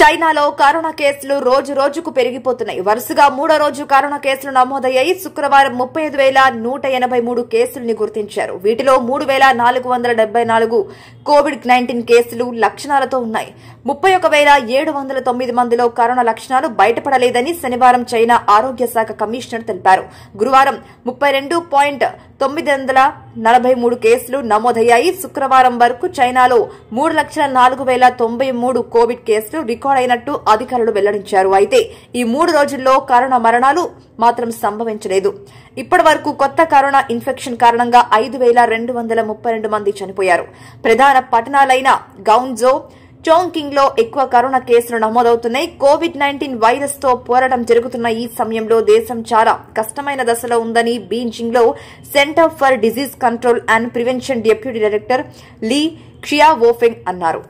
చైనాలో కరోనా కేసులు రోజు రోజుకు పెరిగిపోతున్నాయి వరుసగా మూడో రోజు కరోనా కేసులు నమోదయ్యాయి శుక్రవారం ముప్పై ఐదు వేల నూట ఎనభై మూడు కేసుల్ని గుర్తించారు వీటిలో మూడు వేల నాలుగు వందల డెబ్బై నాలుగు కోవిడ్ నైన్టీన్ కేసులు లక్షణాలతో ఉన్నాయి ముప్పై ఒక వేల ఏడు వందల తొమ్మిది మందిలో కరోనా లక్షణాలు బయటపడలేదని శనివారం చైనా ఆరోగ్య శాఖ కమిషనర్ తెలిపారు గురువారం ముప్పై రెండు పాయింట్ తొమ్మిది వందల నలభై మూడు కేసులు నమోదయ్యాయి శుక్రవారం వరకు చైనాలో మూడు లక్షల నాలుగు వేల తొంభై మూడు కోవిడ్ కేసులు రికార్డ్ అయినట్టు అధికారులు వెల్లడించారు అయితే ఈ మూడు రోజుల్లో కరోనా మరణాలు మాత్రం సంభవించలేదు ఇప్పటి వరకు కొత్త కరోనా ఇన్ఫెక్షన్ కారణంగా ఐదు వేల రెండు వందల ముప్పై రెండు మంది చనిపోయారు ప్రధాన పట్టణాలైన గౌన్జో చోంకింగ్ లో ఎక్కువ కరోనా కేసులు నమోదవుతున్నాయి కోవిడ్ నైన్టీన్ వైరస్ తో పోరాటం జరుగుతున్న ఈ సమయంలో దేశం చాలా కష్టమైన దశలో ఉందని బీజింగ్ లో centre for disease control and prevention deputy director Li Xiaofeng అన్నారు